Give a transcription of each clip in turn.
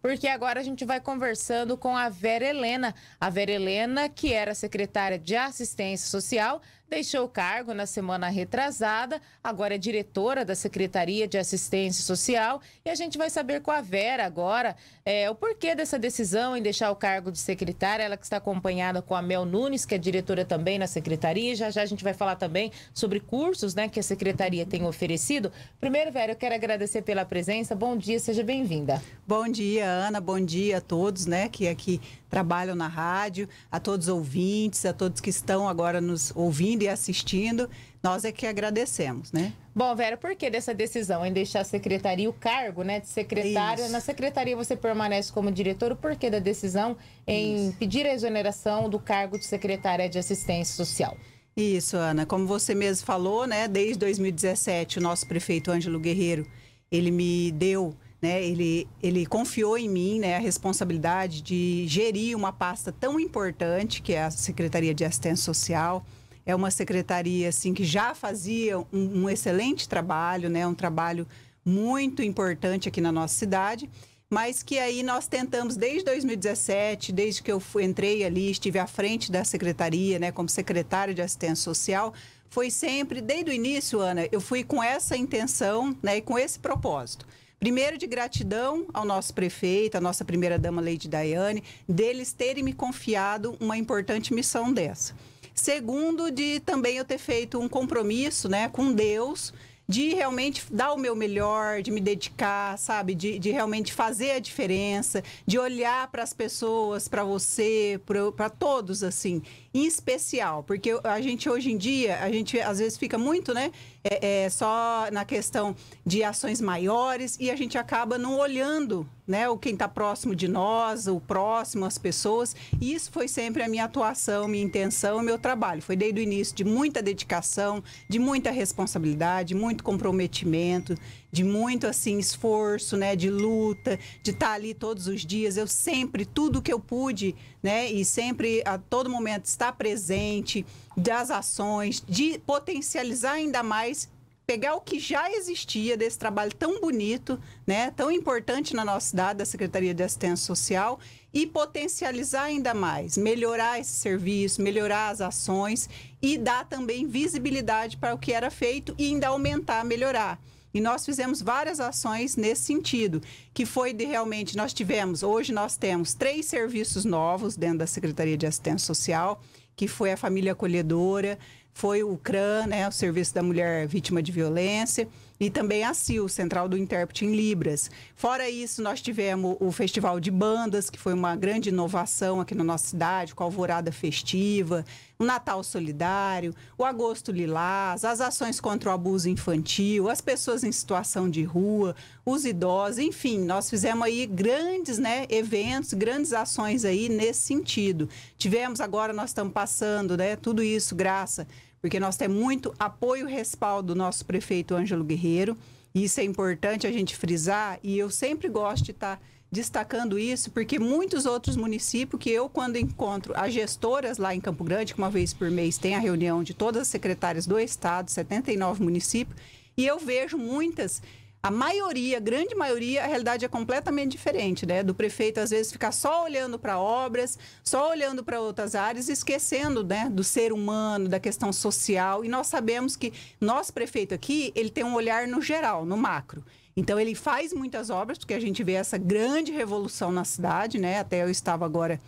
porque agora a gente vai conversando com a Vera Helena. A Vera Helena, que era secretária de Assistência Social, deixou o cargo na semana retrasada, agora é diretora da Secretaria de Assistência Social e a gente vai saber com a Vera agora é, o porquê dessa decisão em deixar o cargo de secretária, ela que está acompanhada com a Mel Nunes, que é diretora também na Secretaria, já já a gente vai falar também sobre cursos né, que a Secretaria tem oferecido. Primeiro, Vera, eu quero agradecer pela presença, bom dia, seja bem-vinda. Bom dia, Ana, bom dia a todos né, que aqui trabalham na rádio, a todos os ouvintes, a todos que estão agora nos ouvindo e assistindo. Nós é que agradecemos, né? Bom, Vera, por que dessa decisão em deixar a secretaria, o cargo né, de secretária? Isso. Na secretaria você permanece como diretor. O porquê da decisão em Isso. pedir a exoneração do cargo de secretária de assistência social? Isso, Ana. Como você mesmo falou, né, desde 2017, o nosso prefeito Ângelo Guerreiro, ele me deu né, ele, ele confiou em mim né, a responsabilidade de gerir uma pasta tão importante que é a Secretaria de Assistência Social. É uma secretaria assim que já fazia um, um excelente trabalho, né, um trabalho muito importante aqui na nossa cidade, mas que aí nós tentamos desde 2017, desde que eu fui, entrei ali, estive à frente da secretaria, né, como secretária de Assistência Social, foi sempre desde o início, Ana, eu fui com essa intenção, né, e com esse propósito Primeiro, de gratidão ao nosso prefeito, à nossa primeira-dama Lady Daiane, deles terem me confiado uma importante missão dessa. Segundo, de também eu ter feito um compromisso né, com Deus de realmente dar o meu melhor, de me dedicar, sabe? De, de realmente fazer a diferença, de olhar para as pessoas, para você, para todos, assim em especial? Porque a gente hoje em dia, a gente às vezes fica muito, né? É, é, só na questão de ações maiores e a gente acaba não olhando, né? O quem está próximo de nós, o próximo, as pessoas. E isso foi sempre a minha atuação, minha intenção, meu trabalho. Foi desde o início de muita dedicação, de muita responsabilidade, muito comprometimento, de muito assim esforço, né? De luta, de estar tá ali todos os dias. Eu sempre tudo que eu pude, né? E sempre a todo momento estar estar presente, das ações, de potencializar ainda mais pegar o que já existia desse trabalho tão bonito, né, tão importante na nossa cidade, da Secretaria de Assistência Social, e potencializar ainda mais, melhorar esse serviço, melhorar as ações e dar também visibilidade para o que era feito e ainda aumentar, melhorar. E nós fizemos várias ações nesse sentido, que foi de realmente nós tivemos, hoje nós temos três serviços novos dentro da Secretaria de Assistência Social que foi a família acolhedora, foi o CRAN, né, o Serviço da Mulher Vítima de Violência e também a CIL, Central do Intérprete em Libras. Fora isso, nós tivemos o Festival de Bandas, que foi uma grande inovação aqui na nossa cidade, com a Alvorada Festiva, o Natal Solidário, o Agosto Lilás, as ações contra o abuso infantil, as pessoas em situação de rua, os idosos, enfim, nós fizemos aí grandes né, eventos, grandes ações aí nesse sentido. Tivemos agora, nós estamos passando né, tudo isso, graça porque nós temos muito apoio e respaldo do nosso prefeito Ângelo Guerreiro. E isso é importante a gente frisar, e eu sempre gosto de estar destacando isso, porque muitos outros municípios que eu, quando encontro as gestoras lá em Campo Grande, que uma vez por mês tem a reunião de todas as secretárias do Estado, 79 municípios, e eu vejo muitas a maioria, a grande maioria, a realidade é completamente diferente, né? Do prefeito, às vezes, ficar só olhando para obras, só olhando para outras áreas, esquecendo, né, do ser humano, da questão social. E nós sabemos que nosso prefeito aqui, ele tem um olhar no geral, no macro. Então, ele faz muitas obras, porque a gente vê essa grande revolução na cidade, né? Até eu estava agora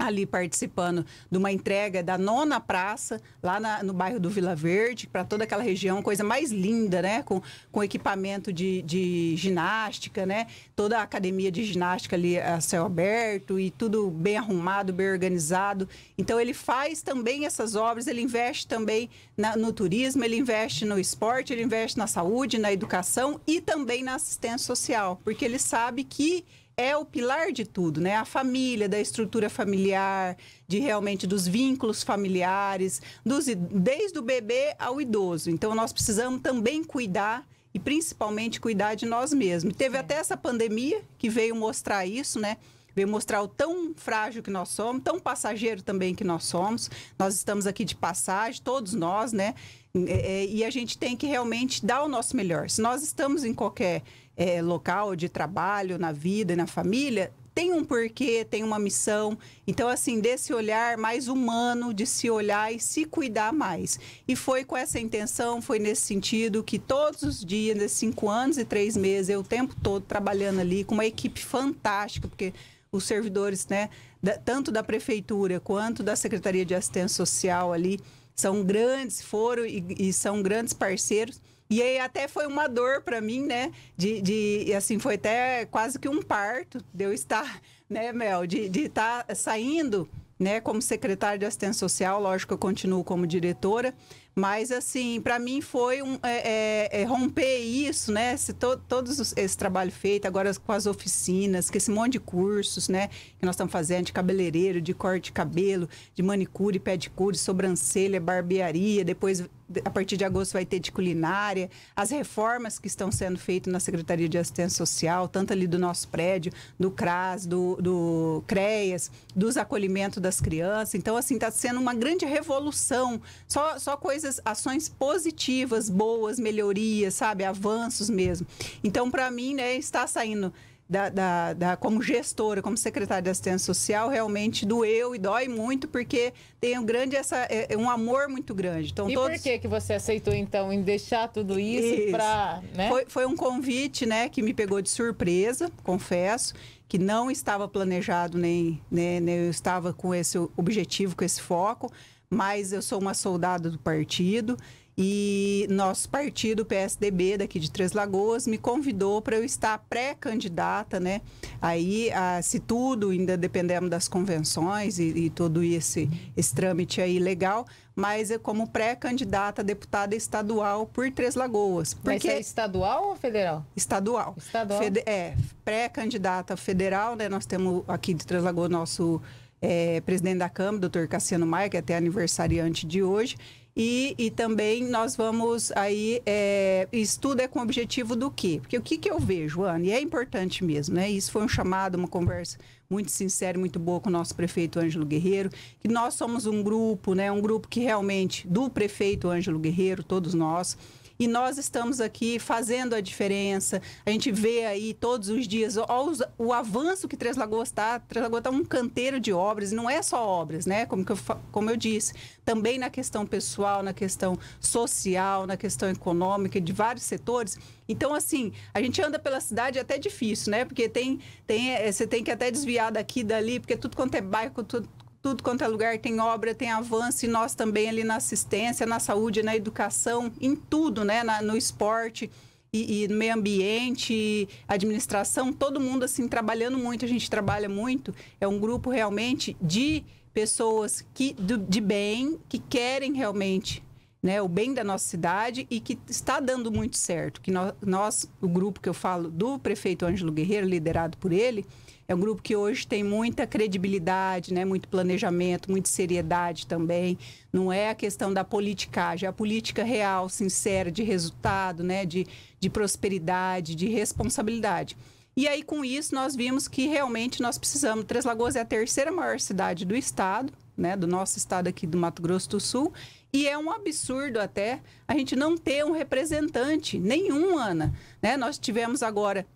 ali participando de uma entrega da nona praça, lá na, no bairro do Vila Verde, para toda aquela região, coisa mais linda, né? Com, com equipamento de, de ginástica, né? Toda a academia de ginástica ali a céu aberto e tudo bem arrumado, bem organizado. Então, ele faz também essas obras, ele investe também na, no turismo, ele investe no esporte, ele investe na saúde, na educação e também na assistência social, porque ele sabe que é o pilar de tudo, né? A família, da estrutura familiar, de realmente dos vínculos familiares, dos, desde o bebê ao idoso. Então, nós precisamos também cuidar e principalmente cuidar de nós mesmos. Teve é. até essa pandemia que veio mostrar isso, né? Veio mostrar o tão frágil que nós somos, tão passageiro também que nós somos. Nós estamos aqui de passagem, todos nós, né? É, é, e a gente tem que realmente dar o nosso melhor. Se nós estamos em qualquer é, local de trabalho, na vida e na família, tem um porquê, tem uma missão. Então, assim, desse olhar mais humano, de se olhar e se cuidar mais. E foi com essa intenção, foi nesse sentido que todos os dias, nesses cinco anos e três meses, eu o tempo todo trabalhando ali com uma equipe fantástica, porque os servidores, né, da, tanto da prefeitura quanto da Secretaria de Assistência Social ali, são grandes, foram e, e são grandes parceiros. E aí até foi uma dor para mim, né? De, de, assim, foi até quase que um parto de eu estar, né, Mel, de estar de tá saindo, né, como secretária de assistência social, lógico eu continuo como diretora, mas, assim, para mim foi um, é, é, é romper isso, né? se to, todo esse trabalho feito agora com as oficinas, com esse monte de cursos, né? Que nós estamos fazendo de cabeleireiro, de corte de cabelo, de manicure, pedicure, sobrancelha, barbearia, depois a partir de agosto vai ter de culinária, as reformas que estão sendo feitas na Secretaria de Assistência Social, tanto ali do nosso prédio, do CRAS, do, do CREAS, dos acolhimentos das crianças. Então, assim, está sendo uma grande revolução. Só, só coisas, ações positivas, boas, melhorias, sabe? Avanços mesmo. Então, para mim, né, está saindo da, da, da, como gestora, como secretária de assistência social, realmente doeu e dói muito, porque tem um grande essa, é, é um amor muito grande. Então, e todos... por que, que você aceitou, então, em deixar tudo isso, isso. para. Né? Foi, foi um convite né, que me pegou de surpresa, confesso, que não estava planejado, nem, nem, né, nem eu estava com esse objetivo, com esse foco, mas eu sou uma soldada do partido. E nosso partido, PSDB, daqui de Três Lagoas, me convidou para eu estar pré-candidata, né? Aí, a, se tudo, ainda dependemos das convenções e, e todo esse, esse trâmite aí legal, mas eu como pré-candidata deputada estadual por Três Lagoas. Porque... Mas é estadual ou federal? Estadual. Estadual? Fede... É, pré-candidata federal, né? Nós temos aqui de Três Lagoas nosso é, presidente da Câmara, doutor Cassiano Maia, que é até aniversariante de hoje, e, e também nós vamos aí, é, estudo é com o objetivo do quê? Porque o que, que eu vejo, Ana, e é importante mesmo, né? Isso foi um chamado, uma conversa muito sincera e muito boa com o nosso prefeito Ângelo Guerreiro, que nós somos um grupo, né? Um grupo que realmente, do prefeito Ângelo Guerreiro, todos nós, e nós estamos aqui fazendo a diferença. A gente vê aí todos os dias os, o avanço que Três Lagoas está. Três Lagoas está um canteiro de obras, não é só obras, né? Como, eu, como eu disse, também na questão pessoal, na questão social, na questão econômica, de vários setores. Então, assim, a gente anda pela cidade é até difícil, né? Porque tem, tem, é, você tem que até desviar daqui dali, porque tudo quanto é bairro, tudo, tudo quanto é lugar tem obra, tem avanço, e nós também ali na assistência, na saúde, na educação, em tudo, né? Na, no esporte e, e no meio ambiente, administração, todo mundo assim trabalhando muito, a gente trabalha muito. É um grupo realmente de pessoas que, de bem, que querem realmente né, o bem da nossa cidade e que está dando muito certo. Que nós, nós, o grupo que eu falo do prefeito Ângelo Guerreiro, liderado por ele, é um grupo que hoje tem muita credibilidade, né, muito planejamento, muita seriedade também. Não é a questão da politicagem, é a política real, sincera, de resultado, né, de, de prosperidade, de responsabilidade. E aí, com isso, nós vimos que realmente nós precisamos. Três Lagoas é a terceira maior cidade do estado, né, do nosso estado aqui do Mato Grosso do Sul, e é um absurdo até a gente não ter um representante, nenhum, Ana. Né? Nós tivemos agora,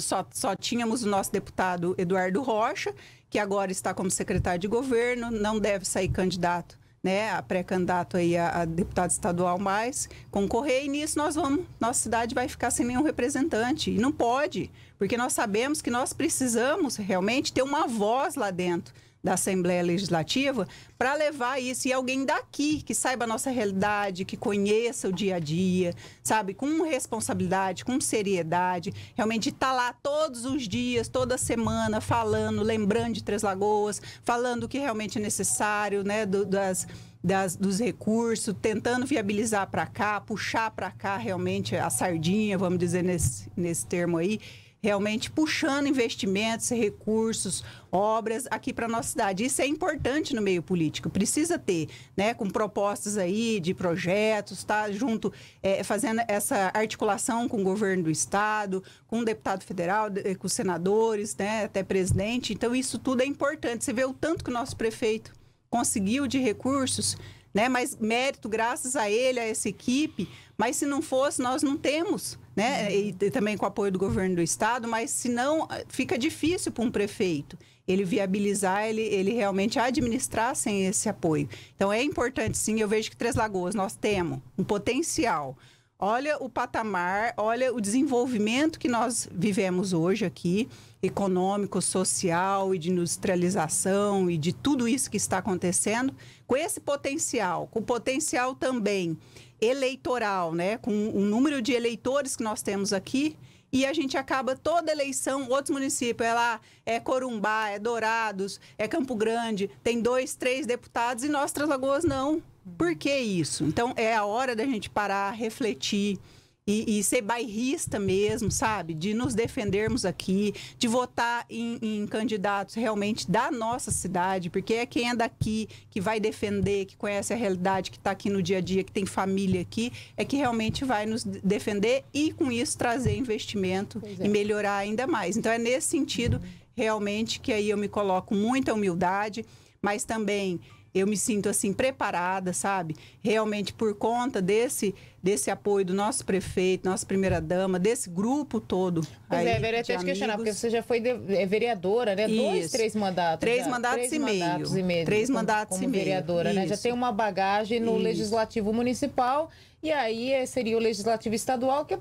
só, só tínhamos o nosso deputado Eduardo Rocha, que agora está como secretário de governo, não deve sair candidato né, a pré-candidato aí a, a, deputado estadual mais concorrer e nisso nós vamos, nossa cidade vai ficar sem nenhum representante e não pode, porque nós sabemos que nós precisamos realmente ter uma voz lá dentro da Assembleia Legislativa para levar isso e alguém daqui que saiba a nossa realidade, que conheça o dia a dia, sabe, com responsabilidade, com seriedade, realmente estar tá lá todos os dias, toda semana, falando, lembrando de Três Lagoas, falando o que realmente é necessário, né, do, das das, dos recursos, tentando viabilizar para cá, puxar para cá realmente a sardinha, vamos dizer nesse, nesse termo aí realmente puxando investimentos, recursos, obras aqui para nossa cidade. Isso é importante no meio político, precisa ter, né, com propostas aí de projetos, tá junto, é, fazendo essa articulação com o governo do estado, com o deputado federal, eh, com os senadores, né, até presidente. Então isso tudo é importante. Você vê o tanto que o nosso prefeito conseguiu de recursos, né? Mas mérito graças a ele, a essa equipe. Mas se não fosse, nós não temos né? E, e também com o apoio do governo do estado, mas senão fica difícil para um prefeito ele viabilizar, ele, ele realmente administrar sem esse apoio. Então é importante sim, eu vejo que Três Lagoas nós temos um potencial. Olha o patamar, olha o desenvolvimento que nós vivemos hoje aqui, econômico, social e de industrialização e de tudo isso que está acontecendo, com esse potencial, com o potencial também eleitoral, né? Com o número de eleitores que nós temos aqui. E a gente acaba toda eleição, outros municípios, é lá, é Corumbá, é Dourados, é Campo Grande, tem dois, três deputados e nós, Três Lagoas, não. Por que isso? Então, é a hora da gente parar, refletir, e, e, ser bairrista mesmo, sabe? De nos defendermos aqui, de votar em, em, candidatos realmente da nossa cidade, porque é quem é daqui, que vai defender, que conhece a realidade, que está aqui no dia a dia, que tem família aqui, é que realmente vai nos defender e, com isso, trazer investimento é. e melhorar ainda mais. Então, é nesse sentido, uhum. realmente, que aí eu me coloco muita humildade, mas também eu me sinto assim preparada, sabe? Realmente por conta desse desse apoio do nosso prefeito, nossa primeira dama, desse grupo todo. Mas é, aí, é, vereadora, até te questionar, porque você já foi de, é, vereadora, né? Isso. Dois, três mandatos. Três já. mandatos três e mandatos meio. E meio. Três como, mandatos como e meio. vereadora, Isso. né? Já tem uma bagagem no Isso. legislativo municipal e aí eh, seria o legislativo estadual, que é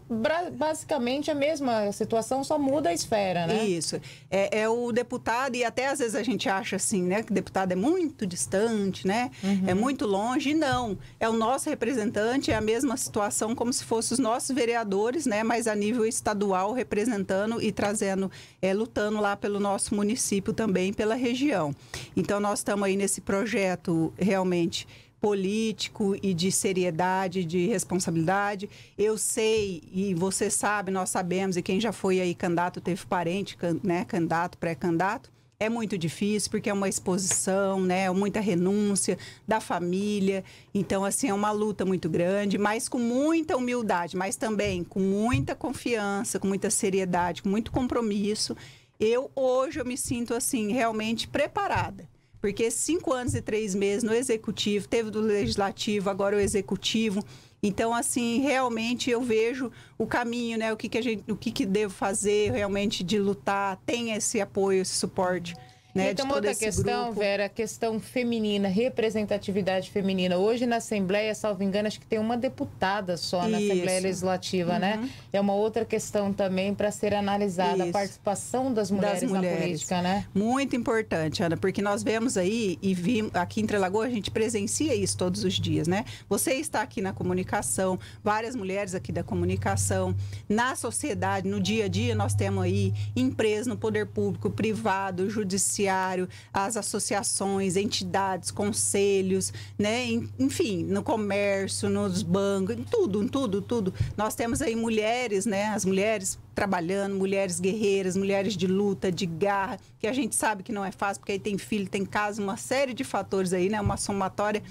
basicamente a mesma situação, só muda a esfera, né? Isso. É, é, o deputado, e até às vezes a gente acha assim, né? Que deputado é muito distante, né? É uhum. É muito longe. Não. É o nosso representante, é a mesma situação como se fossem os nossos vereadores, né? Mas a nível estadual, representando e trazendo, é, lutando lá pelo nosso município também, pela região. Então, nós estamos aí nesse projeto realmente político e de seriedade, de responsabilidade. Eu sei, e você sabe, nós sabemos, e quem já foi aí candidato, teve parente, né, candidato, pré-candidato, é muito difícil porque é uma exposição, né? É muita renúncia da família. Então, assim, é uma luta muito grande, mas com muita humildade, mas também com muita confiança, com muita seriedade, com muito compromisso. Eu hoje eu me sinto assim realmente preparada porque cinco anos e três meses no executivo, teve do legislativo, agora é o executivo. Então, assim, realmente eu vejo o caminho, né? O que, que a gente, o que, que devo fazer realmente de lutar, tem esse apoio, esse suporte. Né, e outra questão, grupo. Vera, questão feminina, representatividade feminina. Hoje na Assembleia, salvo engano, acho que tem uma deputada só na Isso. Assembleia Legislativa, né? uhum. né? É uma outra questão também para ser analisada, Isso. a participação das mulheres, das mulheres, na política, né? Muito importante, Ana, porque nós vemos aí e vimos aqui em Trelagoa, a gente presencia isso todos os dias, né? Você está aqui na comunicação, várias mulheres aqui da comunicação, na sociedade, no dia a dia, nós temos aí empresas no poder público, privado, judiciário judiciário, as associações, entidades, conselhos, né? enfim, no comércio, nos bancos, em tudo, em tudo, tudo. Nós temos aí mulheres, né? As mulheres trabalhando, mulheres guerreiras, mulheres de luta, de garra, que a gente sabe que não é fácil, porque aí tem filho, tem casa, uma série de fatores aí, né? Uma somatória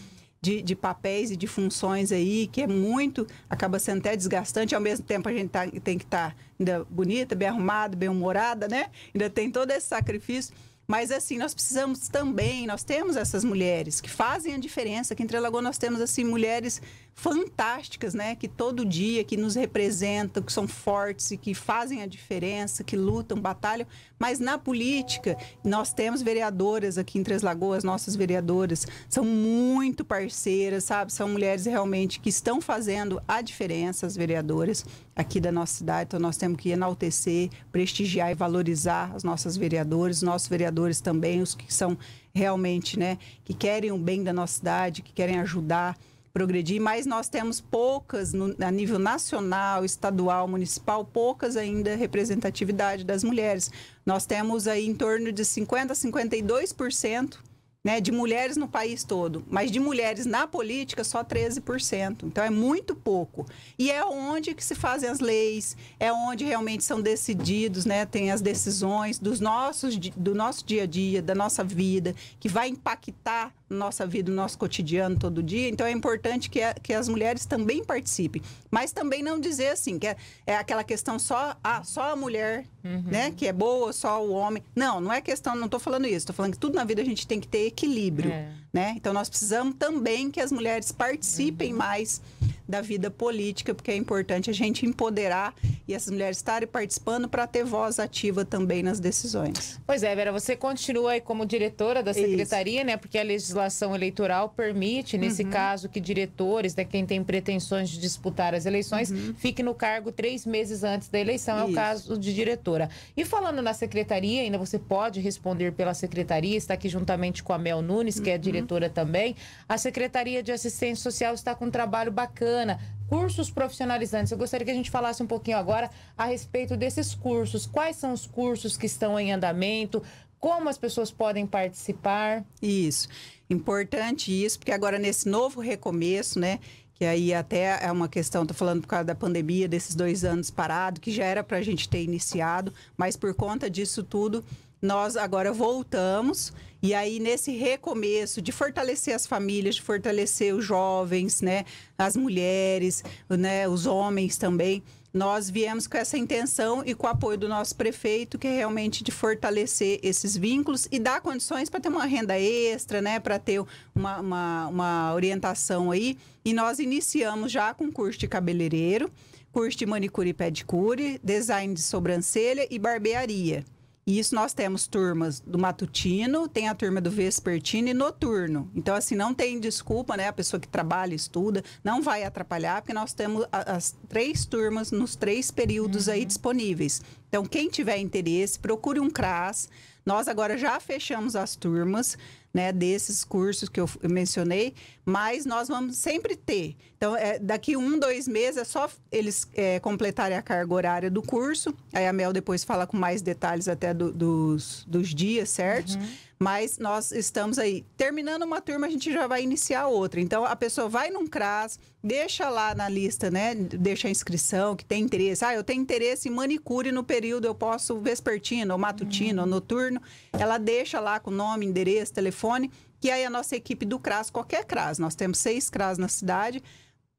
de, de papéis e de funções aí, que é muito, acaba sendo até desgastante, ao mesmo tempo a gente tá, tem que estar tá ainda bonita, bem arrumada, bem humorada, né? Ainda tem todo esse sacrifício. Mas assim, nós precisamos também, nós temos essas mulheres que fazem a diferença, que em Trelagô nós temos assim mulheres fantásticas, né, que todo dia que nos representam, que são fortes e que fazem a diferença, que lutam, batalham, mas na política nós temos vereadoras aqui em Três Lagoas, nossas vereadoras são muito parceiras, sabe? São mulheres realmente que estão fazendo a diferença, as vereadoras aqui da nossa cidade, então nós temos que enaltecer, prestigiar e valorizar as nossas vereadores, nossos vereadores também, os que são realmente, né, que querem o bem da nossa cidade, que querem ajudar, progredir, mas nós temos poucas no, a nível nacional, estadual, municipal, poucas ainda representatividade das mulheres. Nós temos aí em torno de 50 a 52% né, de mulheres no país todo, mas de mulheres na política só 13%. Então é muito pouco. E é onde que se fazem as leis, é onde realmente são decididos, né, tem as decisões dos nossos do nosso dia a dia, da nossa vida, que vai impactar nossa vida, no nosso cotidiano todo dia. Então é importante que, a, que as mulheres também participem. Mas também não dizer assim, que é, é aquela questão só, ah, só a mulher, uhum. né? Que é boa, só o homem. Não, não é questão, não estou falando isso. Estou falando que tudo na vida a gente tem que ter equilíbrio. É. Né? Então nós precisamos também que as mulheres participem uhum. mais da vida política, porque é importante a gente empoderar e essas mulheres estarem participando para ter voz ativa também nas decisões. Pois é, Vera, você continua aí como diretora da secretaria, Isso. né? Porque a legislação eleitoral permite, nesse uhum. caso, que diretores, né, quem tem pretensões de disputar as eleições, uhum. fique no cargo três meses antes da eleição. Isso. É o caso de diretora. E falando na secretaria, ainda você pode responder pela secretaria, está aqui juntamente com a Mel Nunes, que é uhum. diretora diretora também. A Secretaria de Assistência Social está com um trabalho bacana. Cursos profissionalizantes. Eu gostaria que a gente falasse um pouquinho agora a respeito desses cursos. Quais são os cursos que estão em andamento? Como as pessoas podem participar? Isso. Importante isso, porque agora nesse novo recomeço, né? que aí até é uma questão, tô falando por causa da pandemia, desses dois anos parado, que já era para a gente ter iniciado, mas por conta disso tudo, nós agora voltamos e aí nesse recomeço de fortalecer as famílias, de fortalecer os jovens, né, as mulheres, né, os homens também, nós viemos com essa intenção e com o apoio do nosso prefeito, que é realmente de fortalecer esses vínculos e dar condições para ter uma renda extra, né, para ter uma, uma, uma orientação aí. E nós iniciamos já com curso de cabeleireiro, curso de manicure e pedicure, design de sobrancelha e barbearia. E isso nós temos turmas do matutino, tem a turma do vespertino e noturno. Então, assim, não tem desculpa, né? A pessoa que trabalha, estuda, não vai atrapalhar, porque nós temos as três turmas nos três períodos uhum. aí disponíveis. Então, quem tiver interesse, procure um CRAS. Nós agora já fechamos as turmas né, desses cursos que eu, eu mencionei, mas nós vamos sempre ter. Então, é, daqui um, dois meses é só eles é, completarem a carga horária do curso. Aí a Mel depois fala com mais detalhes até do, dos, dos dias, certo? Uhum. Mas nós estamos aí. Terminando uma turma, a gente já vai iniciar outra. Então, a pessoa vai num CRAS, deixa lá na lista, né? Deixa a inscrição, que tem interesse. Ah, eu tenho interesse em manicure no período, eu posso vespertino, ou matutino, ou uhum. noturno. Ela deixa lá com nome, endereço, telefone. E aí a nossa equipe do CRAS, qualquer CRAS, nós temos seis CRAS na cidade,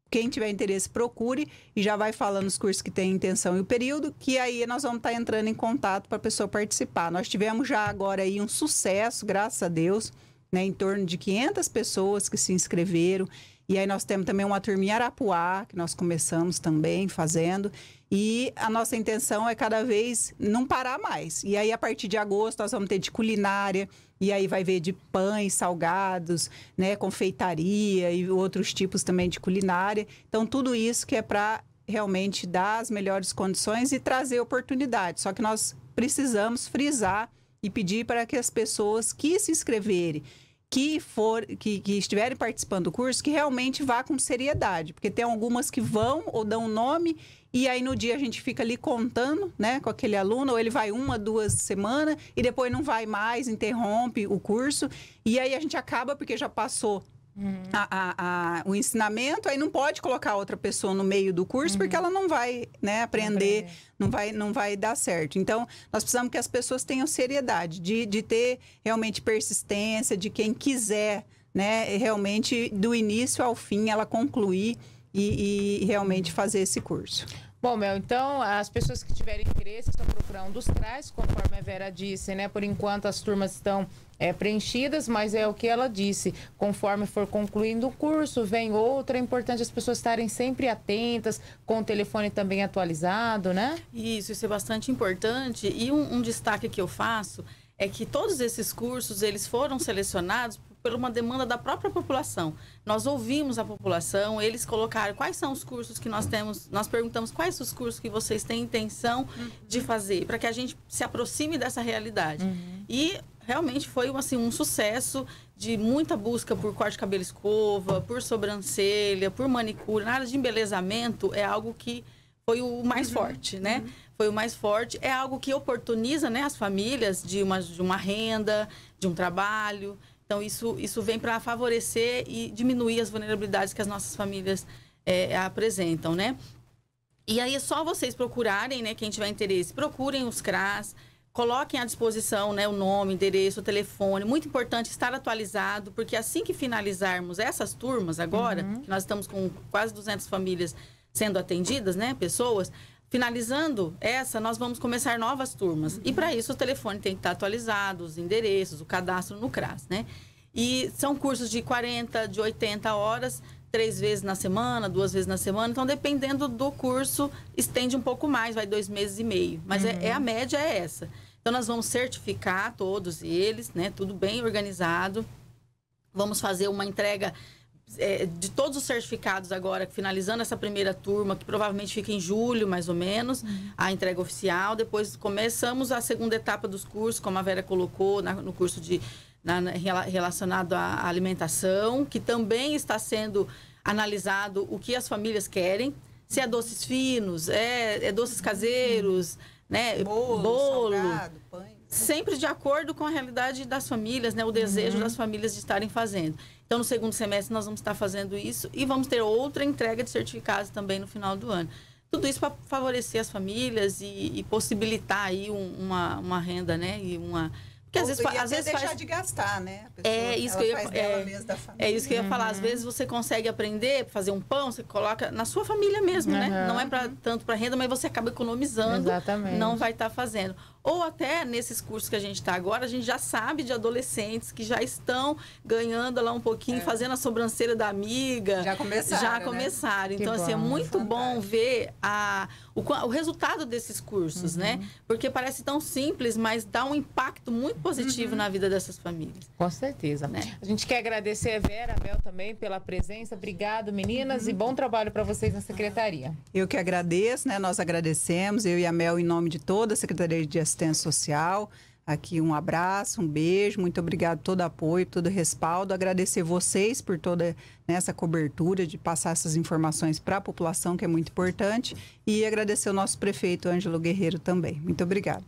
quem tiver interesse, procure e já vai falando os cursos que tem intenção e o período, que aí nós vamos estar tá entrando em contato para a pessoa participar. Nós tivemos já agora aí um sucesso, graças a Deus, né, em torno de 500 pessoas que se inscreveram. E aí nós temos também uma turminha Arapuá, que nós começamos também fazendo. E a nossa intenção é cada vez não parar mais. E aí, a partir de agosto, nós vamos ter de culinária, e aí vai ver de pães, salgados, né, confeitaria e outros tipos também de culinária. Então, tudo isso que é para realmente dar as melhores condições e trazer oportunidade. Só que nós precisamos frisar e pedir para que as pessoas que se inscreverem, que for que, que estiverem participando do curso, que realmente vá com seriedade, porque tem algumas que vão ou dão nome e aí no dia a gente fica ali contando, né, com aquele aluno, ou ele vai uma, duas semanas e depois não vai mais, interrompe o curso. E aí a gente acaba porque já passou Uhum. A, a, a, o ensinamento, aí não pode colocar outra pessoa no meio do curso, uhum. porque ela não vai né, aprender, Aprender. Não, vai, não vai dar certo. Então, nós precisamos que as pessoas tenham seriedade, de, de ter realmente persistência, de quem quiser, né, realmente do início ao fim ela concluir e, e realmente fazer esse curso. Bom, Mel, então as pessoas que tiverem interesse só procurar um dos traz, conforme a Vera disse, né? Por enquanto as turmas estão é, preenchidas, mas é o que ela disse. Conforme for concluindo o curso, vem outra. É importante as pessoas estarem sempre atentas, com o telefone também atualizado, né? Isso, isso é bastante importante. E um, um destaque que eu faço é que todos esses cursos eles foram selecionados por uma demanda da própria população. Nós ouvimos a população, eles colocaram quais são os cursos que nós temos, nós perguntamos quais os cursos que vocês têm intenção uhum. de fazer, para que a gente se aproxime dessa realidade. Uhum. E realmente foi assim, um sucesso de muita busca por corte de cabelo escova, por sobrancelha, por manicure. Na área de embelezamento é algo que foi o mais uhum. forte, né? Uhum. Foi o mais forte. É algo que oportuniza né, as famílias de uma, de uma renda, de um trabalho então, isso, isso vem para favorecer e diminuir as vulnerabilidades que as nossas famílias é, apresentam, né? E aí é só vocês procurarem, né? Quem tiver interesse, procurem os CRAS, coloquem à disposição né, o nome, endereço, o telefone. Muito importante estar atualizado, porque assim que finalizarmos essas turmas agora, uhum. nós estamos com quase 200 famílias sendo atendidas, né, pessoas, Finalizando essa, nós vamos começar novas turmas. Uhum. E para isso o telefone tem que estar atualizado, os endereços, o cadastro no CRAS, né? E são cursos de 40, de 80 horas, três vezes na semana, duas vezes na semana. Então, dependendo do curso, estende um pouco mais, vai dois meses e meio. Mas uhum. é, é, a uhum. média é essa. Então, nós vamos certificar todos eles, né? Tudo bem organizado. Vamos fazer uma entrega é, de todos os certificados agora, finalizando essa primeira turma, que provavelmente fica em julho, mais ou menos, uhum. a entrega oficial. Depois começamos a segunda etapa dos cursos, como a Vera colocou, na, no curso de na, na, relacionado à alimentação, que também está sendo analisado o que as famílias querem, se é doces finos, é, é doces uhum. caseiros, né? Bolo, bolo. Salgado, pães. Né? Sempre de acordo com a realidade das famílias, né? O desejo uhum. das famílias de estarem fazendo. Então, no segundo semestre, nós vamos estar fazendo isso e vamos ter outra entrega de certificados também no final do ano. Tudo isso para favorecer as famílias e, e possibilitar aí um, uma, uma renda, né? E uma, porque às vezes, e às vezes deixar faz... de gastar, né? Pessoa, é, é, é isso que eu ia é, é, isso que eu ia uhum. falar. Às vezes você consegue aprender, fazer um pão, você coloca na sua família mesmo, uhum. né? Não é para tanto para renda, mas você acaba economizando. Exatamente. Não vai estar tá fazendo. Ou até nesses cursos que a gente está agora, a gente já sabe de adolescentes que já estão ganhando lá um pouquinho, é. fazendo a sobrancelha da amiga. Já começaram. Já né? começaram. Né? Então, que assim, é bom, é muito fantástico. bom ver a, o, o, resultado desses cursos, né? uhum. né? Porque parece tão simples, mas dá um impacto muito positivo uhum. na vida dessas famílias. Com certeza. Né? A gente quer agradecer a Vera, a Mel também pela presença. Obrigado, meninas, uhum. e bom trabalho para vocês na secretaria. Eu que agradeço, né? Nós agradecemos, eu e a Mel, em nome de toda a Secretaria de Gestão assistência social. Aqui um abraço, um beijo, muito obrigado todo apoio, todo respaldo. Agradecer vocês por toda essa cobertura de passar essas informações para a população, que é muito importante, e agradecer o nosso prefeito Ângelo Guerreiro também. Muito obrigada.